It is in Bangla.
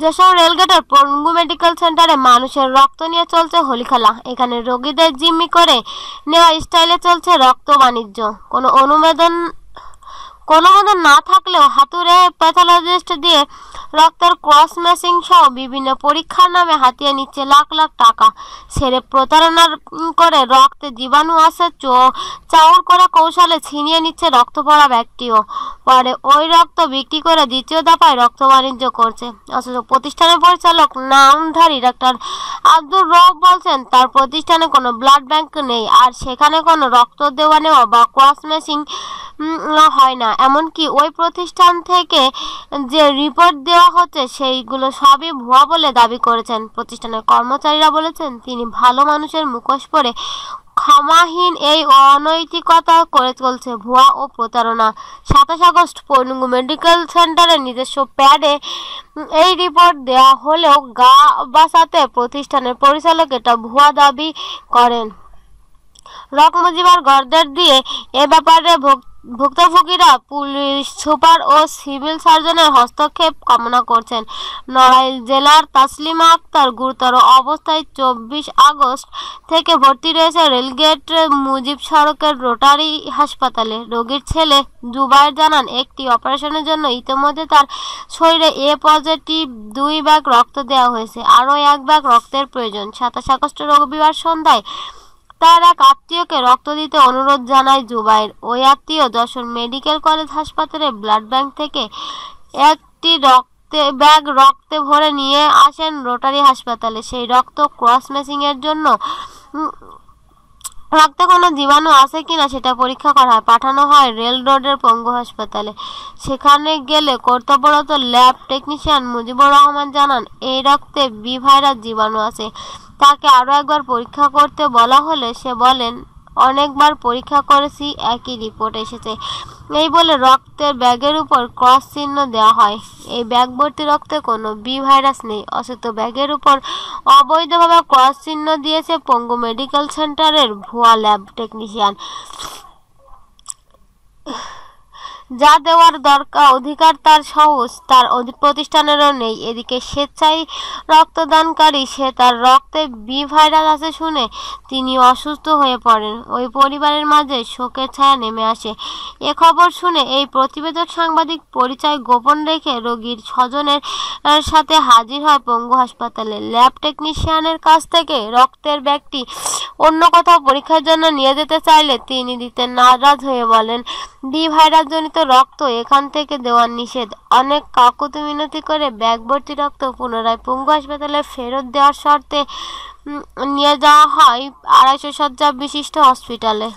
যেসব রেলগেটের পঙ্গু মেডিকেল সেন্টারে মানুষের রক্ত নিয়ে চলছে হোলি খেলা এখানে রোগীদের জিম্মি করে নেওয়া স্টাইলে চলছে রক্ত বাণিজ্য কোনো অনুমোদন কোনো মতন না থাকলেও হাতুড়ে প্যাথোলজিস্ট দিয়ে রক্তের ক্রস ম্যাচিং সহ বিভিন্ন পরীক্ষার নামে হাতিয়ে নিচ্ছে লাখ লাখ টাকা সেরে প্রতারণার করে রক্তে জীবাণু আসে চাউর করা কৌশলে ছিনিয়ে নিচ্ছে রক্ত পড়া ব্যক্তিও পরে ওই রক্ত বিক্রি করে দ্বিতীয় দফায় রক্ত বাণিজ্য করছে অথচ প্রতিষ্ঠানের পরিচালক নামধারী ডাক্তার আব্দুর রব বলছেন তার প্রতিষ্ঠানে কোনো ব্লাড ব্যাংক নেই আর সেখানে কোনো রক্ত দেওয়া নেওয়া বা ক্রস মেশিং হয় না এমনকি ওই প্রতিষ্ঠান থেকে যে রিপোর্ট দেওয়া হচ্ছে সেইগুলো সবই ভুয়া বলে দাবি করেছেন প্রতিষ্ঠানের কর্মচারীরা বলেছেন তিনি ভালো মানুষের মুখোশ পরে ক্ষমাহীন এই অনৈতিকতা করে চলছে ভুয়া ও প্রতারণা সাতাশ আগস্ট পৈনুঙ্গু মেডিকেল সেন্টারে নিজস্ব প্যাডে এই রিপোর্ট দেয়া হলেও গা বাসাতে প্রতিষ্ঠানের পরিচালক এটা ভুয়া দাবি করেন রকমজিবার গর্দার দিয়ে এ ব্যাপারে ভক্ত ভুক্তভোগীরা পুলিশ সুপার ও সিভিল সার্জনের হস্তক্ষেপ কামনা করছেন নড়াইল জেলার তাসলিমা আক্তার গুরুতর অবস্থায় চব্বিশ আগস্ট থেকে ভর্তি রয়েছে রেলগেট মুজিব সড়কের রোটারি হাসপাতালে রোগীর ছেলে জুবাইর জানান একটি অপারেশনের জন্য ইতিমধ্যে তার শরীরে এ পজিটিভ দুই ব্যাগ রক্ত দেওয়া হয়েছে আরও এক ব্যাগ রক্তের প্রয়োজন সাতাশ আগস্ট রবিবার সন্ধ্যায় তার এক আত্মীয়কে রক্ত দিতে অনুরোধ জানায় জুবাইর ওই আত্মীয় যশোর মেডিকেল কলেজ হাসপাতালে ব্লাড ব্যাংক থেকে একটি রক্তে ব্যাগ রক্তে ভরে নিয়ে আসেন রোটারি হাসপাতালে সেই রক্ত ক্রস মেসিংয়ের জন্য রক্তে কোনো জীবাণু আছে কি না সেটা পরীক্ষা করা হয় পাঠানো হয় রেল রোডের পঙ্গু হাসপাতালে সেখানে গেলে কর্তব্যরত ল্যাব টেকনিশিয়ান মুজিবুর রহমান জানান এই রক্তে বি ভাইরাস জীবাণু আছে তাকে আরও একবার পরীক্ষা করতে বলা হলে সে বলেন অনেকবার পরীক্ষা করেছি একই রিপোর্ট এসেছে এই বলে রক্তের ব্যাগের উপর ক্রস চিহ্ন দেওয়া হয় এই ব্যাগ ভর্তি রক্তে কোনো বি ভাইরাস নেই অসুস্থ ব্যাগের উপর অবৈধভাবে ক্রস চিহ্ন দিয়েছে পঙ্গু মেডিকেল সেন্টারের ভুয়া ল্যাব টেকনিশিয়ান যা দেওয়ার দরকার অধিকার তার সহজ তার প্রতিষ্ঠানেরও নেই এদিকে স্বেচ্ছায় রক্তদানকারী সে তার রক্তে বি ভাইরাস আছে শুনে তিনি অসুস্থ হয়ে পড়েন ওই পরিবারের মাঝে শোকের ছায়া নেমে আসে এ খবর শুনে এই প্রতিবেদক সাংবাদিক পরিচয় গোপন রেখে রোগীর স্বজনের সাথে হাজির হয় পঙ্গু হাসপাতালে ল্যাব টেকনিশিয়ানের কাছ থেকে রক্তের ব্যাগটি অন্য কোথাও পরীক্ষার জন্য নিয়ে যেতে চাইলে তিনি দিতে নারাজ হয়ে বলেন ডি ভাইরাসজনিত রক্ত এখান থেকে দেওয়ার নিষেধ অনেক কাকুতি মিনতি করে ব্যাগ ভর্তি রক্ত পুনরায় পুঙ্গু হাসপাতালে ফেরত দেওয়ার শর্তে নিয়ে যাওয়া হয় আড়াইশো শয্যা বিশিষ্ট হসপিটালে